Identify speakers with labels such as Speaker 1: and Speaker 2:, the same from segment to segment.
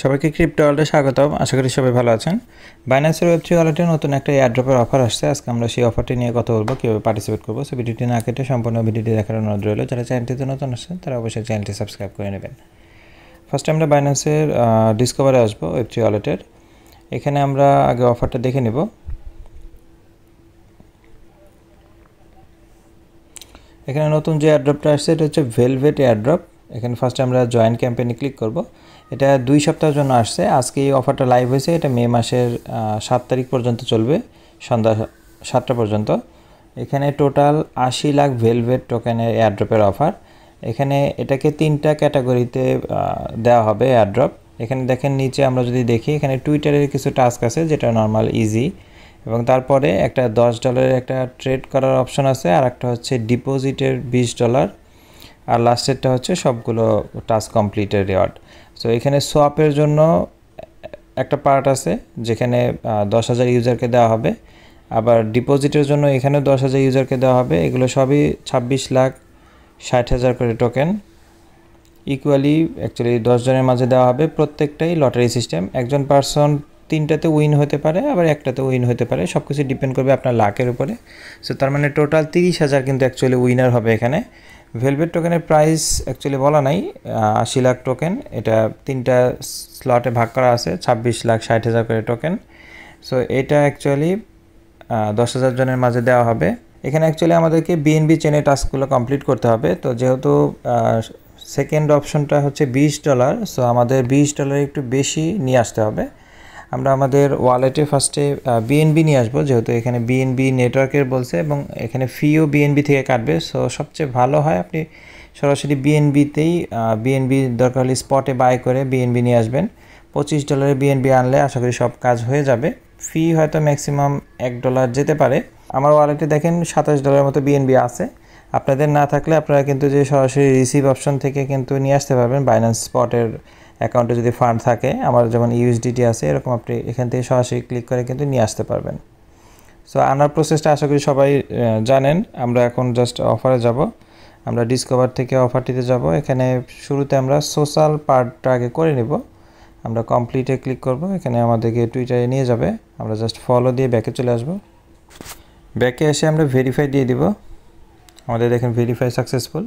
Speaker 1: সবাইকে ক্রিপ্টো ওয়ালেটে স্বাগতম আশা করি সবাই ভালো আছেন বাইন্যান্সের ওয়েব থ্রি ওয়ালেটে নতুন একটা এয়ারড্রপের অফার আসছে আজকে আমরা সেই অফারটি নিয়ে কথা বলবো কীভাবে পার্টিসিপেট করবো সে ভিডিওটি না কেটে সম্পূর্ণ ভিডিওটি দেখার অনুরোধ রইল যারা চ্যানেলটিতে নতুন আসছেন তারা অবশ্যই চ্যানেলটি সাবস্ক্রাইব করে নেবেন ফার্স্টে আমরা বাইন্যান্সের ডিসকভারে আসবো ওয়েব থ্রি ওয়ালেটের এখানে আমরা আগে অফারটা দেখে নেব এখানে নতুন যে এয়ারড্রপটা আসছে এটা হচ্ছে ভেলভেট এয়ারড্রপ এখানে ফার্স্টে আমরা জয়েন্ট ক্যাম্পেনে ক্লিক করব এটা দুই সপ্তাহের জন্য আসছে আজকে এই অফারটা লাইভ হয়েছে এটা মে মাসের সাত তারিখ পর্যন্ত চলবে সন্ধ্যা সাতটা পর্যন্ত এখানে টোটাল আশি লাখ ভেলভেট টোকেনের এয়ারড্রপের অফার এখানে এটাকে তিনটা ক্যাটাগরিতে দেওয়া হবে এয়ারড্রপ এখানে দেখেন নিচে আমরা যদি দেখি এখানে টুইটারের কিছু টাস্ক আছে যেটা নর্মাল ইজি এবং তারপরে একটা দশ ডলারের একটা ট্রেড করার অপশন আছে আর একটা হচ্ছে ডিপোজিটের বিশ ডলার আর লাস্টেরটা হচ্ছে সবগুলো টাস্ক কমপ্লিটের রেওয়ার্ড সো এখানে সোয়াপের জন্য একটা পার্ট আছে যেখানে দশ হাজার ইউজারকে দেওয়া হবে আবার ডিপোজিটের জন্য এখানে দশ হাজার ইউজারকে দেওয়া হবে এগুলো সবই ছাব্বিশ লাখ ষাট হাজার করে টোকেন ইকুয়ালি অ্যাকচুয়ালি দশজনের মাঝে দেওয়া হবে প্রত্যেকটাই লটারি সিস্টেম একজন পার্সন তিনটাতে উইন হতে পারে আবার একটাতে উইন হতে পারে সব কিছু ডিপেন্ড করবে আপনার লাকের উপরে সো তার মানে টোটাল তিরিশ হাজার কিন্তু অ্যাকচুয়ালি উইনার হবে এখানে ভেলভেট টোকেনের প্রাইস অ্যাকচুয়ালি বলা নাই আশি লাখ টোকেন এটা তিনটা স্লটে ভাগ করা আছে ছাব্বিশ লাখ ষাট হাজার করে টোকেন সো এটা অ্যাকচুয়ালি দশ হাজার জনের মাঝে দেওয়া হবে এখানে অ্যাকচুয়ালি আমাদেরকে বিএনবি চেনে টাস্কগুলো কমপ্লিট করতে হবে তো যেহেতু সেকেন্ড অপশনটা হচ্ছে বিশ ডলার সো আমাদের বিশ ডলার একটু বেশি নিয়ে আসতে হবে আমরা আমাদের ওয়ালেটে ফার্স্টে বিএনবি নিয়ে আসবো যেহেতু এখানে বিএনবি নেটওয়ার্কের বলছে এবং এখানে ফিও বিএনবি থেকে কাটবে সো সবচেয়ে ভালো হয় আপনি সরাসরি বিএনবিতেই বিএনবি দরকার হলে স্পটে বাই করে বিএনবি নিয়ে আসবেন পঁচিশ ডলারে বিএনবি আনলে আশা করি সব কাজ হয়ে যাবে ফি হয়তো ম্যাক্সিমাম এক ডলার যেতে পারে আমার ওয়ালেটে দেখেন সাতাশ ডলারের মতো বিএনবি আছে আপনাদের না থাকলে আপনারা কিন্তু যে সরাসরি রিসিভ অপশন থেকে কিন্তু নিয়ে আসতে পারবেন বাইন্যান্স স্পটের অ্যাকাউন্টে যদি ফান্ড থাকে আমার যেমন ইউএসডিটি আছে এরকম আপনি এখান থেকে সরাসরি ক্লিক করে কিন্তু নিয়ে আসতে পারবেন সো আনার প্রসেসটা আশা করি সবাই জানেন আমরা এখন জাস্ট অফারে যাব আমরা ডিসকভার থেকে অফারটিতে যাব এখানে শুরুতে আমরা সোশ্যাল পার্টটা আগে করে নেব আমরা কমপ্লিটে ক্লিক করব এখানে আমাদেরকে টুইটারে নিয়ে যাবে আমরা জাস্ট ফলো দিয়ে ব্যাকে চলে আসব ব্যাকে এসে আমরা ভেরিফাই দিয়ে দিব আমাদের দেখেন ভেরিফাই সাকসেসফুল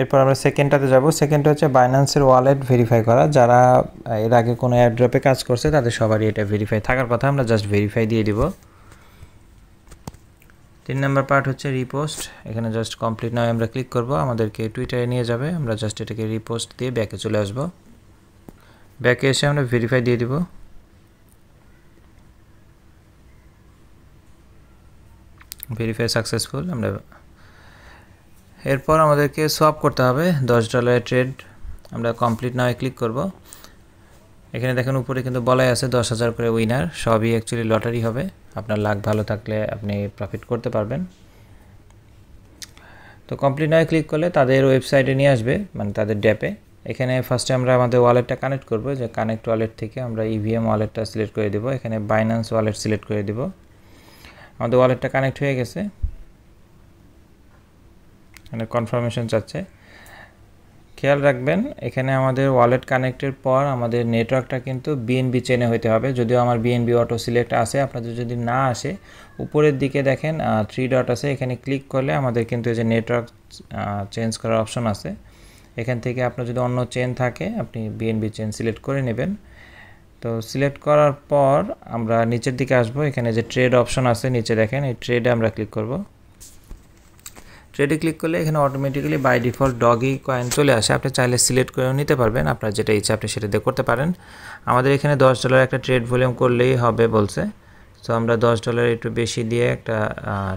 Speaker 1: এরপর আমরা সেকেন্ডটাতে যাব সেকেন্ডটা হচ্ছে বাইন্যান্সের ওয়ালেট ভেরিফাই করা যারা এর আগে কোনো অ্যাড্রপে কাজ করছে তাদের সবারই এটা ভেরিফাই থাকার কথা আমরা জাস্ট ভেরিফাই দিয়ে দিব তিন নম্বর পার্ট হচ্ছে রিপোস্ট এখানে জাস্ট কমপ্লিট নয় আমরা ক্লিক করব আমাদেরকে টুইটারে নিয়ে যাবে আমরা জাস্ট এটাকে রিপোস্ট দিয়ে ব্যাকে চলে আসব ব্যাকে এসে আমরা ভেরিফাই দিয়ে দিব ভেরিফাই সাকসেসফুল আমরা এরপর আমাদেরকে সোয়াপ করতে হবে দশ ডলারের ট্রেড আমরা কমপ্লিট নাও ক্লিক করব এখানে দেখেন উপরে কিন্তু বলাই আছে দশ হাজার করে উইনার সবই অ্যাকচুয়ালি লটারি হবে আপনার লাক ভালো থাকলে আপনি প্রফিট করতে পারবেন তো কমপ্লিট নয় ক্লিক করলে তাদের ওয়েবসাইটে নিয়ে আসবে মানে তাদের ড্যাপে এখানে ফার্স্টে আমরা আমাদের ওয়ালেটটা কানেক্ট করব যে কানেক্ট ওয়ালেট থেকে আমরা ইভিএম ওয়ালেটটা সিলেক্ট করে দেব এখানে বাইন্যান্স ওয়ালেট সিলেক্ট করে দেব আমাদের ওয়ালেটটা কানেক্ট হয়ে গেছে মানে কনফার্মেশন চাচ্ছে খেয়াল রাখবেন এখানে আমাদের ওয়ালেট কানেক্টের পর আমাদের নেটওয়ার্কটা কিন্তু বিএনবি চেনে হইতে হবে যদিও আমার বিএনবি অটো সিলেক্ট আছে আপনাদের যদি না আসে উপরের দিকে দেখেন থ্রি ডট আছে এখানে ক্লিক করলে আমাদের কিন্তু এই যে নেটওয়ার্ক চেঞ্জ করার অপশন আছে এখান থেকে আপনার যদি অন্য চেন থাকে আপনি বিএনবি চেন সিলেক্ট করে নেবেন তো সিলেক্ট করার পর আমরা নিচের দিকে আসবো এখানে যে ট্রেড অপশন আছে নিচে দেখেন এই ট্রেডে আমরা ক্লিক করবো ট্রেডে ক্লিক করলে এখানে automatically by default Dogecoin চলে আসে আপনি চাইলে সিলেক্ট করেও নিতে পারবেন আপনার যেটা ইচ্ছা আপনি সেটা দিয়ে করতে পারেন আমাদের এখানে দশ ডলার একটা ট্রেড ভলিউম করলেই হবে বলছে তো আমরা দশ ডলার একটু বেশি দিয়ে একটা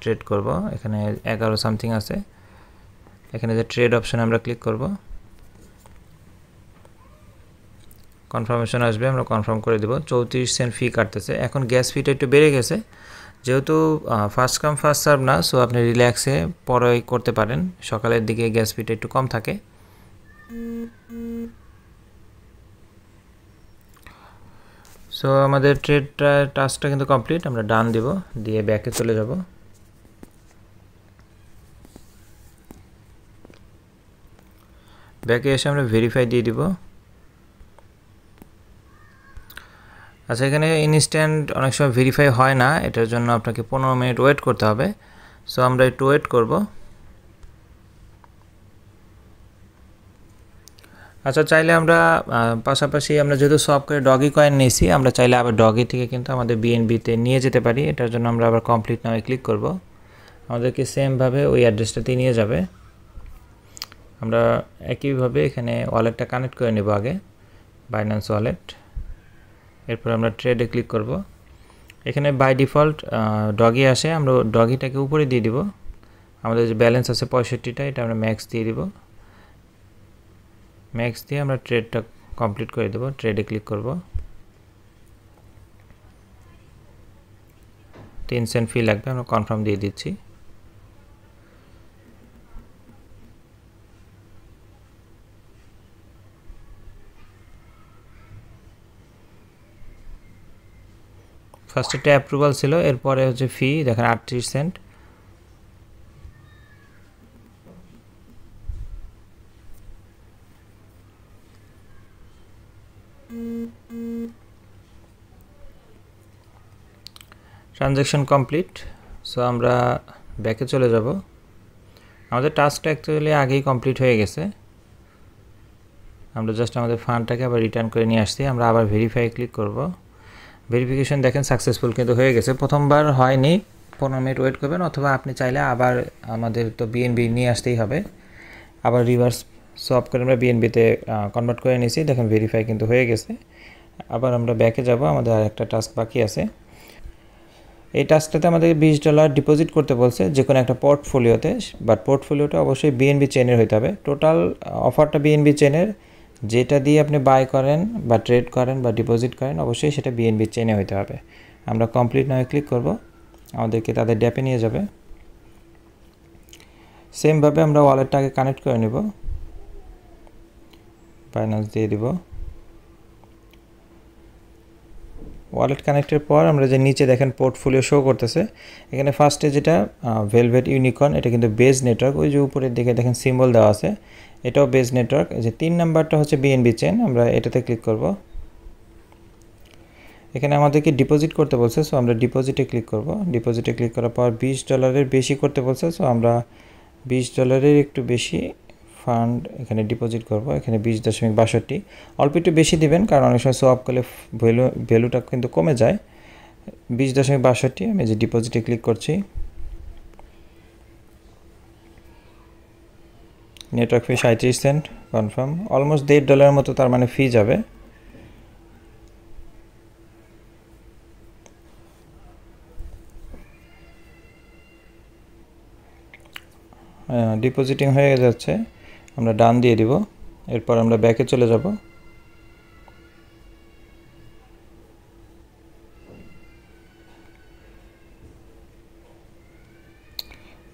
Speaker 1: ট্রেড করব এখানে এগারো সামথিং আছে এখানে যে ট্রেড অপশন আমরা ক্লিক করব কনফার্মেশন আসবে আমরা কনফার্ম করে দেবো চৌত্রিশ সেন্ট ফি কাটতেছে এখন গ্যাস ফিটা একটু বেড়ে গেছে যেহেতু ফার্স্ট কাম ফার্স্ট সার্ভ না সো আপনি রিল্যাক্সে পরে করতে পারেন সকালের দিকে গ্যাস ফিটা একটু কম থাকে সো আমাদের ট্রেডটা টাস্কটা কিন্তু কমপ্লিট আমরা ডান দিব দিয়ে ব্যাকে চলে যাব ব্যাকে এসে আমরা ভেরিফাই দিয়ে দিব আচ্ছা এখানে ইনস্ট্যান্ট অনেক সময় ভেরিফাই হয় না এটার জন্য আপনাকে পনেরো মিনিট ওয়েট করতে হবে সো আমরা একটু ওয়েট করবো আচ্ছা চাইলে আমরা পাশাপাশি আমরা যেহেতু সব করে ডগি কয়েন নিয়েছি আমরা চাইলে আবার ডগি থেকে কিন্তু আমাদের বিএনবিতে নিয়ে যেতে পারি এটার জন্য আমরা আবার কমপ্লিট নামে ক্লিক করব আমাদেরকে সেমভাবে ওই অ্যাড্রেসটাতেই নিয়ে যাবে আমরা একইভাবে এখানে ওয়ালেটটা কানেক্ট করে নেব আগে বাইন্যান্স ওয়ালেট এরপর আমরা ট্রেডে ক্লিক করব এখানে বাই ডিফল্ট ডগি আসে আমরা ডগিটাকে উপরে দিয়ে দিব আমাদের যে ব্যালেন্স আছে পঁয়ষট্টিটা এটা আমরা ম্যাক্স দিয়ে দিব ম্যাক্স দিয়ে আমরা ট্রেডটা কমপ্লিট করে দেব ট্রেডে ক্লিক করব তিন সেন্ট ফি লাগবে আমরা কনফার্ম দিয়ে দিচ্ছি ফার্স্টেরটা অ্যাপ্রুভাল ছিল এরপরে হচ্ছে ফি দেখেন আটত্রিশ সেন্ট ট্রানজ্যাকশন কমপ্লিট সো আমরা ব্যাকে চলে যাব আমাদের টাস্কটা অ্যাকচুয়ালি আগেই কমপ্লিট হয়ে গেছে আমরা জাস্ট আমাদের ফান্ডটাকে আবার রিটার্ন করে নিয়ে আসছি আমরা আবার ভেরিফাই ক্লিক করবো ভেরিফিকেশন দেখেন সাকসেসফুল কিন্তু হয়ে গেছে প্রথমবার হয়নি পনেরো মিনিট ওয়েট করবেন অথবা আপনি চাইলে আবার আমাদের তো বিএনবি নিয়ে আসতেই হবে আবার রিভার্স সব করে আমরা বিএনবিতে কনভার্ট করে নিয়েছি দেখেন ভেরিফাই কিন্তু হয়ে গেছে আবার আমরা ব্যাকে যাব আমাদের আর একটা টাস্ক বাকি আছে এই টাস্কটাতে আমাদের বিশ ডলার ডিপোজিট করতে বলছে যে কোনো একটা পোর্টফোলিওতে বাট পোর্টফোলিওটা অবশ্যই বিএনবি চেনের হইতে হবে টোটাল অফারটা বিএনবি চেনের যেটা দিয়ে আপনি বাই করেন বা ট্রেড করেন বা ডিপোজিট করেন অবশ্যই সেটা বিএনবি চেনে হইতে হবে আমরা কমপ্লিট নয় ক্লিক করব আমাদেরকে তাদের ড্যাপে নিয়ে যাবে সেমভাবে আমরা ওয়ালেটটাকে কানেক্ট করে নেব বাইনান্স দিয়ে দিব ওয়ালেট কানেক্টের পর আমরা যে নিচে দেখেন পোর্টফোলিও শো করতেছে এখানে ফার্স্টে যেটা ভেলভেট ইউনিকর্ন এটা কিন্তু বেজ নেটওয়ার্ক ওই যে উপরের দিকে দেখেন সিম্বল দেওয়া আছে এটাও বেস নেটওয়ার্ক যে তিন নাম্বারটা হচ্ছে বিএনবি চেন আমরা এটাতে ক্লিক করব এখানে আমাদেরকে ডিপোজিট করতে বলছে সো আমরা ডিপোজিটে ক্লিক করব ডিপোজিটে ক্লিক করার পর বিশ ডলারের বেশি করতে বলছে সো আমরা বিশ ডলারের একটু বেশি ফান্ড এখানে ডিপোজিট করব এখানে বিশ দশমিক বাষট্টি অল্প একটু বেশি দেবেন কারণ অনেক সময় সোয়াপ করলে ভ্যালু ভ্যালুটা কিন্তু কমে যায় বিশ দশমিক বাষট্টি আমি যে ডিপোজিটে ক্লিক করছি নেটওয়ার্ক ফি সাঁত্রিশ সেন্ট কনফার্ম অলমোস্ট দেড় ডলারের মতো তার মানে ফি যাবে ডিপোজিটিং হয়ে যাচ্ছে আমরা ডান দিয়ে দিব এরপর আমরা ব্যাকে চলে যাব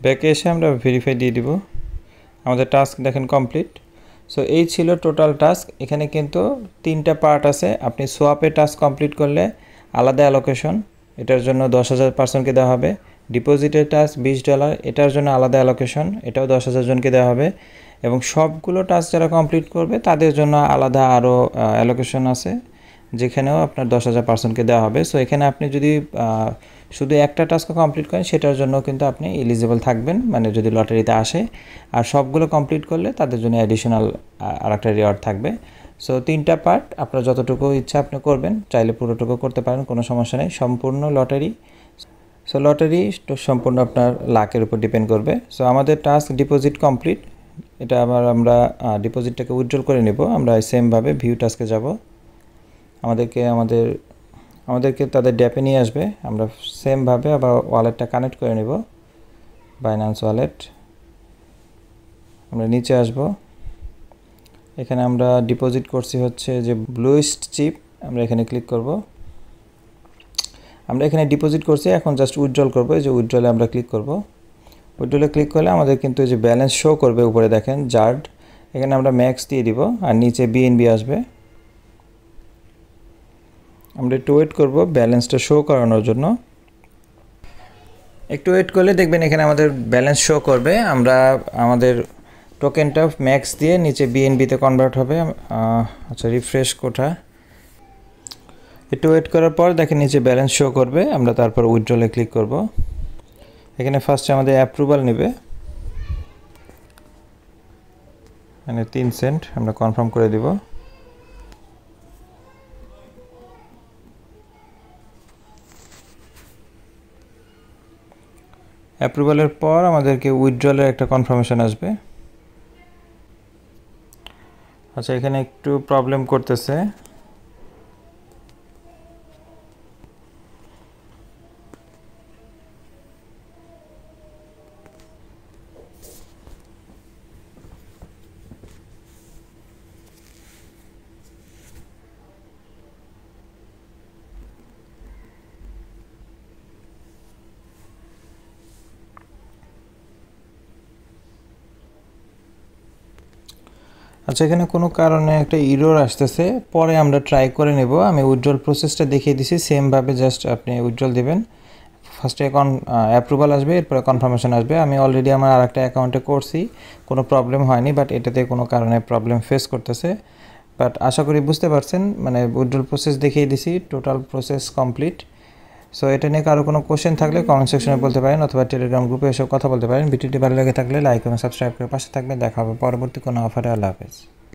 Speaker 1: ব্যাকে এসে আমরা ভেরিফাই দিয়ে দিব আমাদের টাস্ক দেখেন কমপ্লিট সো এই ছিল টোটাল টাস্ক এখানে কিন্তু তিনটা পার্ট আছে আপনি সোয়াপে টাস্ক কমপ্লিট করলে আলাদা অ্যালোকেশন এটার জন্য দশ হাজার পার্সনকে দেওয়া হবে ডিপোজিটের টাস্ক বিশ ডলার এটার জন্য আলাদা অ্যালোকেশন এটাও দশ হাজার জনকে দেওয়া হবে এবং সবগুলো টাস্ক যারা কমপ্লিট করবে তাদের জন্য আলাদা আরও অ্যালোকেশন আছে যেখানেও আপনার দশ হাজার পার্সনকে দেওয়া হবে সো এখানে আপনি যদি শুধু একটা টাস্ক কমপ্লিট করেন সেটার জন্য কিন্তু আপনি এলিজিবল থাকবেন মানে যদি লটারিতে আসে আর সবগুলো কমপ্লিট করলে তাদের জন্য অ্যাডিশনাল আর একটা রিওয়ার্ড থাকবে সো তিনটা পার্ট আপনার যতটুকু ইচ্ছা আপনি করবেন চাইলে পুরোটুকু করতে পারেন কোনো সমস্যা নেই সম্পূর্ণ লটারি সো লটারি সম্পূর্ণ আপনার লাকের উপর ডিপেন্ড করবে সো আমাদের টাস্ক ডিপোজিট কমপ্লিট এটা আবার আমরা ডিপোজিটটাকে উইথড্রল করে নেব আমরা সেমভাবে ভিউ টাস্কে যাব আমাদেরকে আমাদের আমাদেরকে তাদের ড্যাপে নিয়ে আসবে আমরা সেমভাবে আবার ওয়ালেটটা কানেক্ট করে নেব বাইন্যান্স ওয়ালেট আমরা নিচে আসব এখানে আমরা ডিপোজিট করছি হচ্ছে যে ব্লুইস্ট চিপ আমরা এখানে ক্লিক করব আমরা এখানে ডিপোজিট করছি এখন জাস্ট উইথড্রল করবো এই যে উইথড্রলে আমরা ক্লিক করব উইথড্রলে ক্লিক করলে আমাদের কিন্তু এই যে ব্যালেন্স শো করবে উপরে দেখেন জার্ড এখানে আমরা ম্যাক্স দিয়ে দিব আর নিচে বিএনবি আসবে আমরা একটু ওয়েট করব ব্যালেন্সটা শো করানোর জন্য একটু ওয়েট করলে দেখবেন এখানে আমাদের ব্যালেন্স শো করবে আমরা আমাদের টোকেনটা ম্যাক্স দিয়ে নিচে বিএনবিতে কনভার্ট হবে আচ্ছা রিফ্রেশ কোঠা একটু ওয়েট করার পর দেখেন নিচে ব্যালেন্স শো করবে আমরা তারপর উইথড্রলে ক্লিক করব এখানে ফার্স্টে আমাদের অ্যাপ্রুভাল নেবে মানে তিন সেন্ট আমরা কনফার্ম করে দেবো অ্যাপ্রুভালের পর আমাদেরকে উইথড্রলের একটা কনফার্মেশন আসবে আচ্ছা এখানে একটু প্রবলেম করতেছে আচ্ছা এখানে কোনো কারণে একটা ইরোর আসতেছে পরে আমরা ট্রাই করে নেব আমি উইড্রল প্রসেসটা দেখিয়ে দিছি সেমভাবে জাস্ট আপনি উইড্রল দেবেন ফার্স্টে এখন অ্যাপ্রুভাল আসবে এরপরে কনফার্মেশন আসবে আমি অলরেডি আমার আর একটা অ্যাকাউন্টে করছি কোনো প্রবলেম হয়নি বাট এটাতে কোনো কারণে প্রবলেম ফেস করতেছে বাট আশা করি বুঝতে পারছেন মানে উইড্রল প্রসেস দেখিয়ে দিছি টোটাল প্রসেস কমপ্লিট সো এটা নিয়ে কারো কোনো কোশ্চেন থাকলে কমেন্ট সেকশনে বলতে পারেন অথবা টেলিগ্রাম গ্রুপে এসব কথা বলতে পারেন ভিডিওটি ভালো লেগে থাকলে লাইক এবং সাবস্ক্রাইব করে পাশে থাকলে দেখা হবে পরবর্তী কোনো অফারে আল্লাহ হাফেজ